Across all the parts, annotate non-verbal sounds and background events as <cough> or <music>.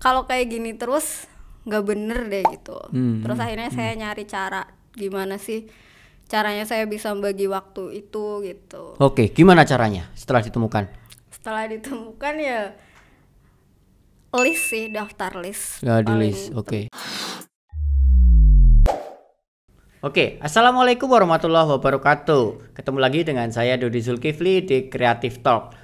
kalau kayak gini terus nggak bener deh gitu hmm. terus hmm, akhirnya hmm. saya nyari cara gimana sih caranya saya bisa bagi waktu itu gitu oke gimana caranya setelah ditemukan setelah ditemukan ya list sih daftar list ya, di list oke Oke, okay. Assalamualaikum warahmatullahi wabarakatuh. Ketemu lagi dengan saya Dodi Zulkifli di Creative Talk.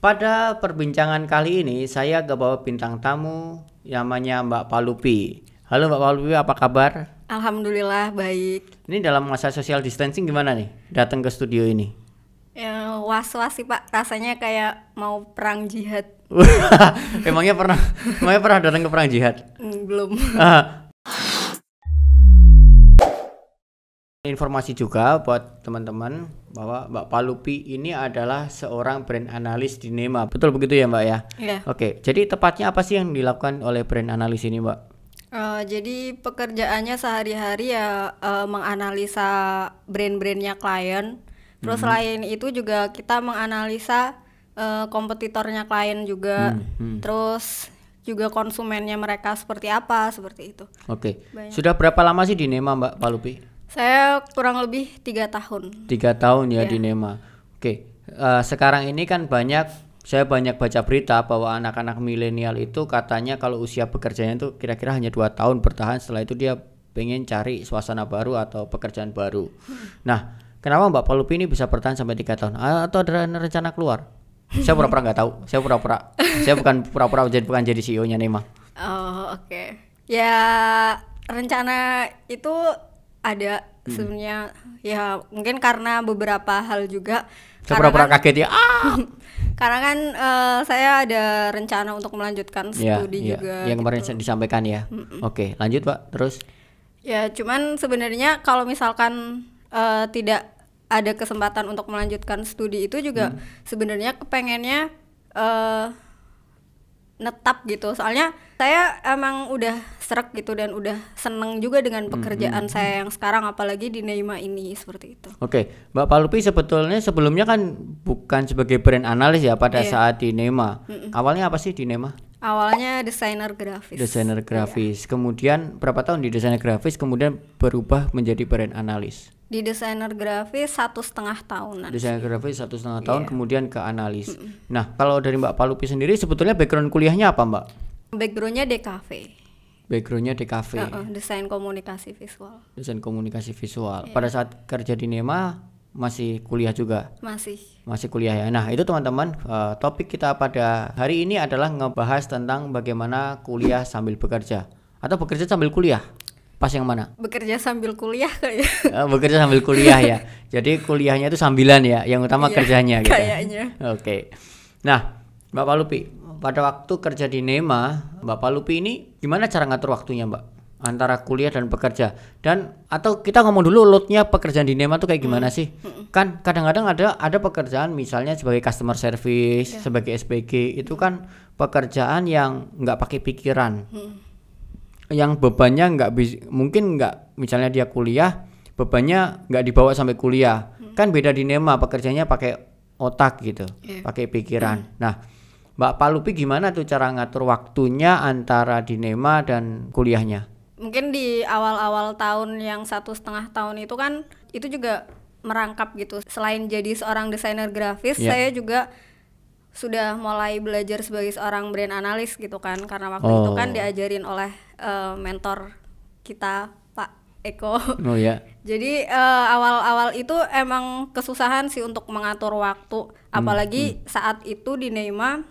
Pada perbincangan kali ini saya ke bawa bintang tamu yang namanya Mbak Palupi. Halo Mbak Palupi, apa kabar? Alhamdulillah baik. Ini dalam masa social distancing gimana nih datang ke studio ini? Ya, was-was sih Pak, rasanya kayak mau perang jihad. <laughs> emangnya pernah emangnya pernah datang ke perang jihad? Mm, belum. Ah informasi juga buat teman-teman bahwa Mbak Palupi ini adalah seorang brand analis di Nema. Betul begitu ya Mbak ya? Iya. Oke, jadi tepatnya apa sih yang dilakukan oleh brand analis ini Mbak? Uh, jadi pekerjaannya sehari-hari ya uh, menganalisa brand-brandnya klien. Terus hmm. selain itu juga kita menganalisa uh, kompetitornya klien juga. Hmm. Hmm. Terus juga konsumennya mereka seperti apa seperti itu. Oke. Okay. Sudah berapa lama sih di Nema Mbak Palupi? Saya kurang lebih tiga tahun. Tiga tahun ya yeah. di NEMA. Oke, uh, sekarang ini kan banyak saya banyak baca berita bahwa anak-anak milenial itu katanya kalau usia bekerjanya itu kira-kira hanya dua tahun bertahan setelah itu dia pengen cari suasana baru atau pekerjaan baru. Hmm. Nah, kenapa Mbak Palupi ini bisa bertahan sampai tiga tahun? Atau ada rencana keluar? Saya pura-pura nggak tahu. Saya pura-pura. saya bukan pura-pura jadi bukan jadi CEO-nya Nema. Oh, oke. Okay. Ya rencana itu ada hmm. sebenarnya ya mungkin karena beberapa hal juga saya pura kan, kaget ya ah! <laughs> karena kan uh, saya ada rencana untuk melanjutkan ya, studi ya, juga yang kemarin gitu. disampaikan ya mm -mm. oke lanjut pak terus ya cuman sebenarnya kalau misalkan uh, tidak ada kesempatan untuk melanjutkan studi itu juga hmm. sebenarnya kepengennya uh, netap gitu soalnya saya emang udah serak gitu dan udah seneng juga dengan pekerjaan mm hmm, saya yang sekarang apalagi di Neima ini seperti itu. Oke, okay. Mbak Palupi sebetulnya sebelumnya kan bukan sebagai brand analis ya pada yeah. saat di Neima. Mm -mm. Awalnya apa sih di Neima? Awalnya desainer grafis. Desainer iya. grafis. Iya. Kemudian berapa tahun di desainer grafis, kemudian berubah menjadi brand analis. Di desainer grafis satu setengah tahun. Desainer grafis satu setengah tahun, Iya. kemudian ke analis. Mm -mm. Nah, kalau dari Mbak Palupi sendiri, sebetulnya background kuliahnya apa, Mbak? Backgroundnya DKV. Backgroundnya DKV. Uh -uh, desain komunikasi visual. Desain komunikasi visual. Yeah. Pada saat kerja di Nema, masih kuliah juga? Masih. Masih kuliah ya. Nah, itu teman-teman, uh, topik kita pada hari ini adalah ngebahas tentang bagaimana kuliah sambil bekerja atau bekerja sambil kuliah. Pas yang mana? Bekerja sambil kuliah kayak Uh, eh, bekerja sambil kuliah ya. Jadi kuliahnya itu sambilan ya, yang utama iya, kerjanya gitu. Ya. Kayaknya. Oke. Okay. Nah, Bapak Lupi, pada waktu kerja di NEMA, Bapak Lupi ini gimana cara ngatur waktunya, Mbak? antara kuliah dan bekerja dan atau kita ngomong dulu loadnya pekerjaan di Nema tuh kayak gimana hmm. sih hmm. kan kadang-kadang ada ada pekerjaan misalnya sebagai customer service yeah. sebagai SPG itu kan pekerjaan yang nggak pakai pikiran hmm. yang bebannya nggak mungkin nggak misalnya dia kuliah bebannya nggak dibawa sampai kuliah hmm. kan beda di Nema pekerjaannya pakai otak gitu yeah. pakai pikiran hmm. nah Mbak Palupi gimana tuh cara ngatur waktunya antara dinema dan kuliahnya? mungkin di awal-awal tahun yang satu setengah tahun itu kan itu juga merangkap gitu selain jadi seorang desainer grafis yeah. saya juga sudah mulai belajar sebagai seorang brand analis gitu kan karena waktu oh. itu kan oh. diajarin oleh uh, mentor kita Pak Eko. Oh yeah. <laughs> Jadi eh, awal-awal uh, itu emang kesusahan sih untuk mengatur waktu hmm, apalagi hmm. saat itu di Neima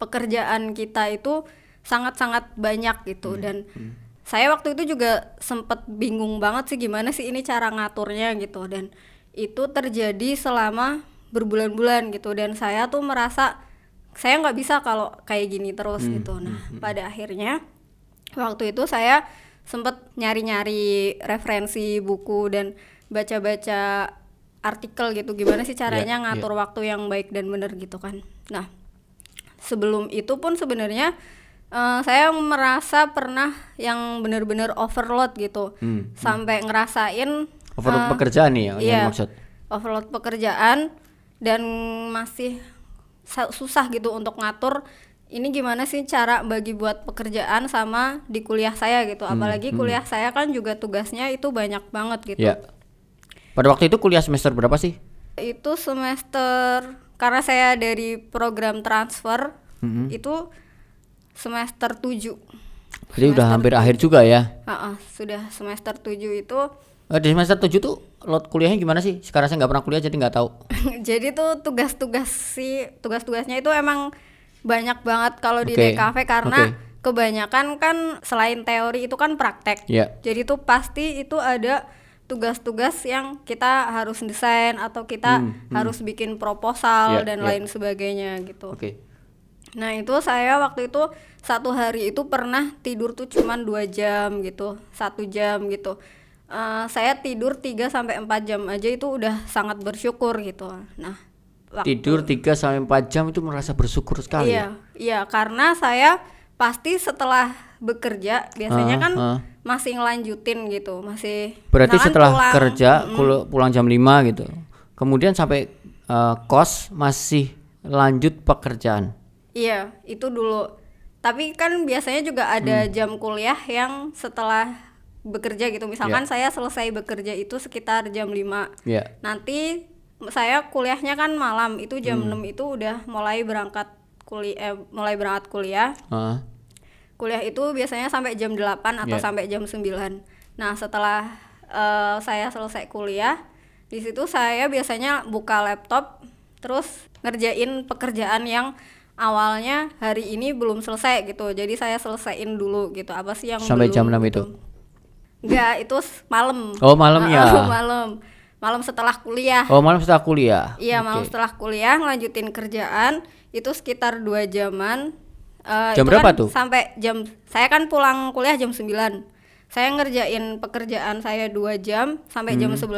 pekerjaan kita itu sangat-sangat banyak gitu hmm. dan hmm saya waktu itu juga sempet bingung banget sih gimana sih ini cara ngaturnya gitu dan itu terjadi selama berbulan-bulan gitu dan saya tuh merasa saya nggak bisa kalau kayak gini terus hmm, gitu nah hmm, pada akhirnya waktu itu saya sempet nyari-nyari referensi buku dan baca-baca artikel gitu gimana sih ya, caranya yeah, ngatur yeah. waktu yang baik dan benar gitu kan nah sebelum itu pun sebenarnya Eh, saya merasa pernah yang benar-benar overload gitu hmm. hmm. sampai ngerasain overload uh, pekerjaan nih ya iya, maksud overload pekerjaan dan masih susah gitu untuk ngatur ini gimana sih cara bagi buat pekerjaan sama di kuliah saya gitu hmm, apalagi hmm. kuliah hmm. saya kan juga tugasnya itu banyak banget gitu ya. pada waktu itu kuliah semester berapa sih itu semester karena saya dari program transfer hmm. itu semester 7 Jadi semester udah hampir 7. akhir juga ya? Uh -uh, sudah semester 7 itu uh, Di semester 7 tuh lot kuliahnya gimana sih? Sekarang saya nggak pernah kuliah jadi nggak tahu. <laughs> jadi tuh tugas-tugas sih tugas-tugasnya itu emang banyak banget kalau okay. di DKV karena okay. kebanyakan kan selain teori itu kan praktek. Yeah. Jadi tuh pasti itu ada tugas-tugas yang kita harus desain atau kita hmm, hmm. harus bikin proposal yeah, dan yeah. lain sebagainya gitu. Oke. Okay. Nah itu saya waktu itu satu hari itu pernah tidur tuh cuman dua jam gitu, satu jam gitu. Uh, saya tidur 3 sampai empat jam aja itu udah sangat bersyukur gitu. Nah waktu, tidur 3 sampai empat jam itu merasa bersyukur sekali. Iya, ya? iya karena saya pasti setelah bekerja biasanya uh, kan uh. masih ngelanjutin gitu, masih. Berarti setelah pulang, kerja mm, pulang jam 5 gitu, kemudian sampai uh, kos masih lanjut pekerjaan Iya, itu dulu. Tapi kan biasanya juga ada hmm. jam kuliah yang setelah bekerja gitu. Misalkan yeah. saya selesai bekerja itu sekitar jam 5. Yeah. Nanti saya kuliahnya kan malam. Itu jam hmm. 6 itu udah mulai berangkat kuliah eh, mulai berangkat kuliah. Uh. Kuliah itu biasanya sampai jam 8 atau yeah. sampai jam 9. Nah, setelah uh, saya selesai kuliah, di situ saya biasanya buka laptop terus ngerjain pekerjaan yang awalnya hari ini belum selesai gitu jadi saya selesaiin dulu gitu apa sih yang sampai belum, jam 6 gitu? itu enggak itu malam oh malam ya <laughs> malam malam setelah kuliah oh malam setelah kuliah iya okay. malam setelah kuliah ngelanjutin kerjaan itu sekitar dua jaman uh, jam berapa kan tuh sampai jam saya kan pulang kuliah jam 9 saya ngerjain pekerjaan saya dua jam sampai hmm, jam 11 hmm,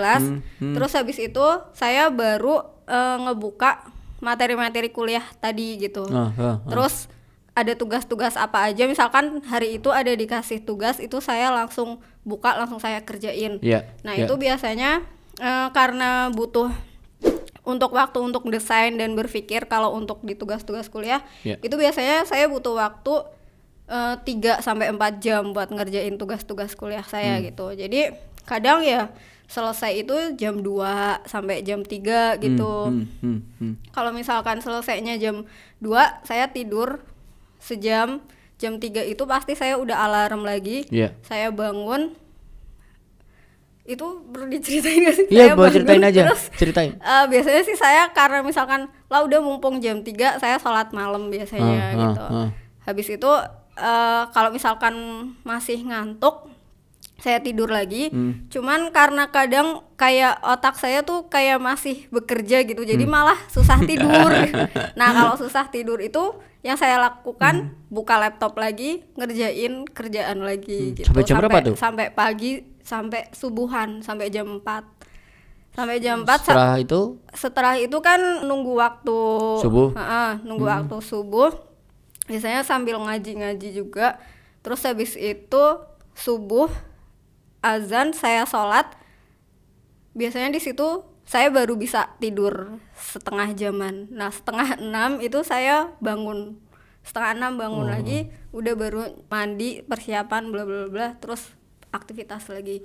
hmm. terus habis itu saya baru uh, ngebuka materi-materi kuliah tadi gitu. Uh, uh, uh. Terus ada tugas-tugas apa aja misalkan hari itu ada dikasih tugas itu saya langsung buka langsung saya kerjain. Yeah, nah, yeah. itu biasanya uh, karena butuh untuk waktu untuk desain dan berpikir kalau untuk di tugas-tugas kuliah yeah. itu biasanya saya butuh waktu eh, tiga sampai empat jam buat ngerjain tugas-tugas kuliah saya hmm. gitu. Jadi kadang ya selesai itu jam 2 sampai jam 3 hmm, gitu. Hmm, hmm, hmm, hmm. Kalau misalkan selesainya jam 2, saya tidur sejam. Jam 3 itu pasti saya udah alarm lagi. Yeah. Saya bangun itu perlu diceritain gak sih? Iya, yeah, boleh ceritain aja. Terus, ceritain. Uh, <laughs> biasanya sih saya karena misalkan lah udah mumpung jam 3 saya sholat malam biasanya ah, ah gitu. Ah, Habis itu uh, kalau misalkan masih ngantuk saya tidur lagi. Hmm. Cuman karena kadang kayak otak saya tuh kayak masih bekerja gitu. Jadi hmm. malah susah tidur. <laughs> nah, kalau susah tidur itu yang saya lakukan hmm. buka laptop lagi, ngerjain kerjaan lagi hmm. gitu. Sampai jam sampai, berapa tuh? Sampai pagi, sampai subuhan, sampai jam 4 sampai jam 4 setelah sa itu setelah itu kan nunggu waktu subuh uh, uh, nunggu hmm. waktu subuh biasanya sambil ngaji-ngaji juga terus habis itu subuh azan saya sholat biasanya di situ saya baru bisa tidur setengah jaman nah setengah enam itu saya bangun setengah enam bangun oh. lagi udah baru mandi persiapan bla bla bla terus aktivitas lagi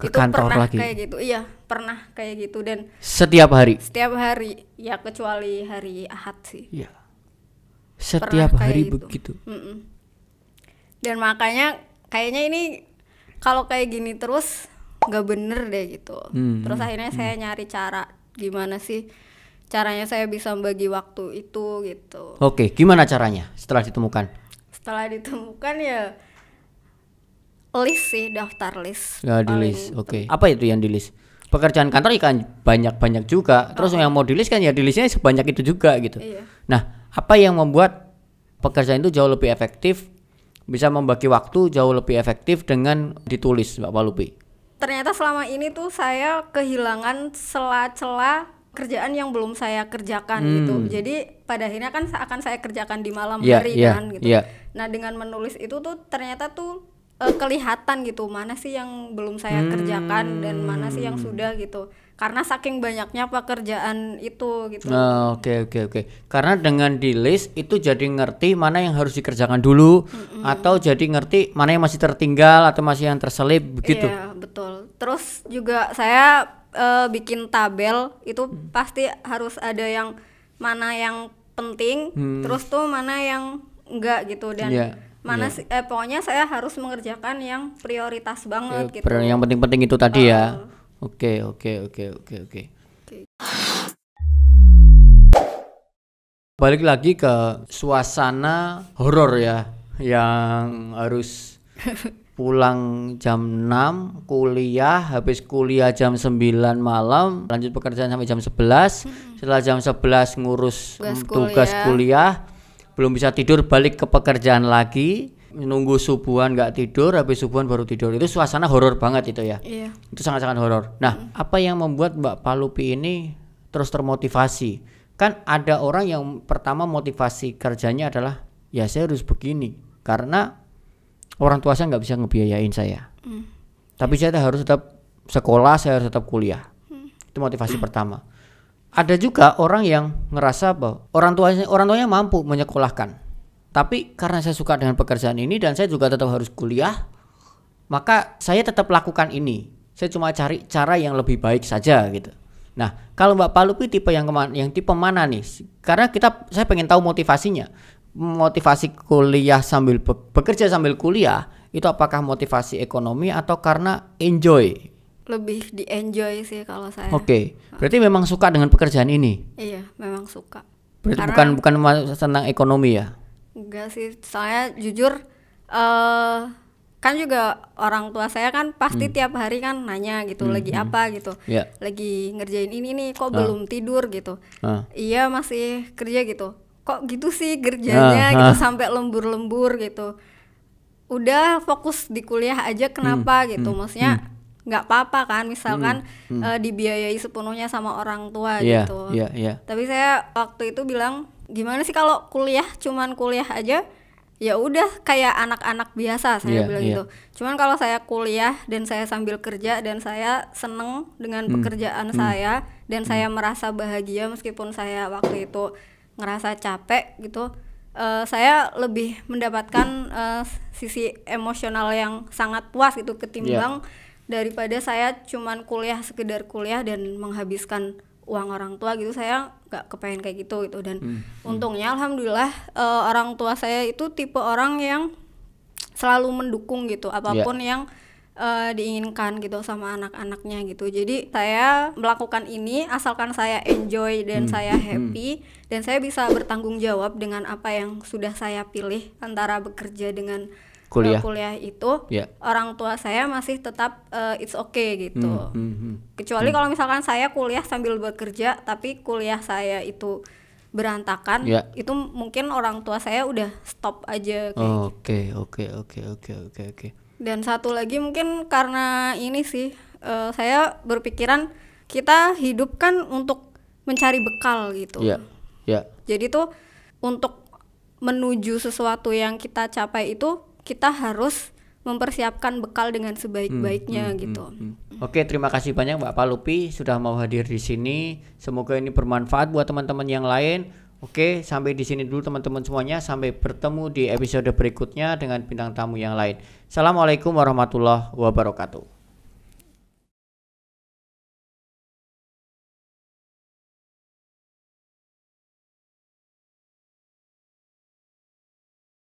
ke itu kantor pernah lagi. kayak gitu iya pernah kayak gitu dan setiap hari setiap hari ya kecuali hari ahad sih Ya setiap pernah hari gitu. begitu mm dan makanya kayaknya ini kalau kayak gini terus nggak bener deh gitu hmm, hmm. terus akhirnya hmm. saya nyari cara gimana sih caranya saya bisa bagi waktu itu gitu oke gimana caranya setelah ditemukan setelah ditemukan ya list sih daftar list ya, di list oke okay. apa itu yang di list pekerjaan kantor ikan ya banyak banyak juga terus oh. yang mau di list kan ya di listnya sebanyak itu juga gitu iya. nah apa yang membuat pekerjaan itu jauh lebih efektif bisa membagi waktu jauh lebih efektif dengan ditulis Mbak Walupi. Ternyata selama ini tuh saya kehilangan sela-sela kerjaan yang belum saya kerjakan hmm. gitu. Jadi pada akhirnya kan akan saya kerjakan di malam yeah, hari yeah, kan gitu. Yeah. Nah, dengan menulis itu tuh ternyata tuh eh, kelihatan gitu mana sih yang belum saya hmm. kerjakan dan mana sih yang sudah gitu karena saking banyaknya pekerjaan itu gitu. Nah, oke oke oke. Karena dengan di list itu jadi ngerti mana yang harus dikerjakan dulu mm -hmm. atau jadi ngerti mana yang masih tertinggal atau masih yang terselip begitu. Iya betul. Terus juga saya uh, bikin tabel itu hmm. pasti harus ada yang mana yang penting, hmm. terus tuh mana yang enggak gitu dan. Yeah mana yeah. eh, pokoknya saya harus mengerjakan yang prioritas banget eh, gitu. Yang penting-penting itu tadi uh, ya. Oke, oke, oke, oke, oke. Balik lagi ke suasana horor ya yang harus <laughs> pulang jam 6 kuliah habis kuliah jam 9 malam lanjut pekerjaan sampai jam 11 hmm. setelah jam 11 ngurus tugas, tugas kuliah belum bisa tidur balik ke pekerjaan lagi nunggu subuhan nggak tidur habis subuhan baru tidur itu suasana horor banget itu ya iya. itu sangat-sangat horor nah mm. apa yang membuat Mbak Palupi ini terus termotivasi kan ada orang yang pertama motivasi kerjanya adalah ya saya harus begini karena orang tua saya nggak bisa ngebiayain saya mm. tapi saya harus tetap sekolah saya harus tetap kuliah mm. itu motivasi pertama ada juga orang yang ngerasa bahwa orang tuanya orang tuanya mampu menyekolahkan tapi karena saya suka dengan pekerjaan ini dan saya juga tetap harus kuliah, maka saya tetap lakukan ini. Saya cuma cari cara yang lebih baik saja gitu. Nah, kalau Mbak Palupi tipe yang kemana, yang tipe mana nih? Karena kita saya pengen tahu motivasinya. Motivasi kuliah sambil bekerja sambil kuliah itu apakah motivasi ekonomi atau karena enjoy? Lebih di enjoy sih kalau saya. Oke, okay. berarti memang suka dengan pekerjaan ini. Iya, memang suka. Berarti Karena bukan bukan tentang ekonomi ya? Enggak sih, soalnya jujur uh, kan juga orang tua saya kan pasti hmm. tiap hari kan nanya gitu hmm. lagi hmm. apa gitu yeah. lagi ngerjain ini nih kok uh. belum tidur gitu uh. iya masih kerja gitu kok gitu sih kerjanya ah, uh. gitu uh. sampai lembur-lembur gitu udah fokus di kuliah aja kenapa hmm. gitu hmm, maksudnya hmm. nggak hmm. apa-apa kan misalkan hmm. Hmm. Uh, dibiayai sepenuhnya sama orang tua yeah. gitu yeah. Yeah. tapi saya waktu itu bilang gimana sih kalau kuliah cuman kuliah aja ya udah kayak anak-anak biasa saya yeah, bilang yeah. gitu. Cuman kalau saya kuliah dan saya sambil kerja dan saya seneng dengan hmm. pekerjaan hmm. saya dan hmm. saya merasa bahagia meskipun saya waktu itu ngerasa capek gitu. Uh, saya lebih mendapatkan uh, sisi emosional yang sangat puas gitu iya. ketimbang yeah. daripada saya cuman kuliah sekedar kuliah dan menghabiskan uang orang tua gitu saya nggak kepengen kayak gitu gitu dan hmm. hmm. untungnya alhamdulillah uh, orang tua saya itu tipe orang yang selalu mendukung gitu apapun yeah. yang uh, diinginkan gitu sama anak-anaknya gitu jadi saya melakukan ini asalkan saya enjoy dan hmm. saya hmm, hmm. happy hmm. dan saya bisa bertanggung jawab dengan apa yang sudah saya pilih antara bekerja dengan kuliah, kuliah itu yeah. orang tua saya masih tetap uh, it's okay gitu. Mm, mm, mm. Kecuali mm. kalau misalkan saya kuliah sambil bekerja tapi kuliah saya itu berantakan, yeah. itu mungkin orang tua saya udah stop aja gitu. Oke, oke, oke, oke, oke, oke. Dan satu lagi mungkin karena ini sih uh, saya berpikiran kita hidup kan untuk mencari bekal gitu. ya Yeah. Yeah. Jadi tuh untuk menuju sesuatu yang kita capai itu kita harus mempersiapkan bekal dengan sebaik-baiknya hmm, hmm, gitu. Hmm, hmm. Oke, terima kasih banyak Mbak Palupi sudah mau hadir di sini. Semoga ini bermanfaat buat teman-teman yang lain. Oke, sampai di sini dulu teman-teman semuanya. Sampai bertemu di episode berikutnya dengan bintang tamu yang lain. Assalamualaikum warahmatullahi wabarakatuh.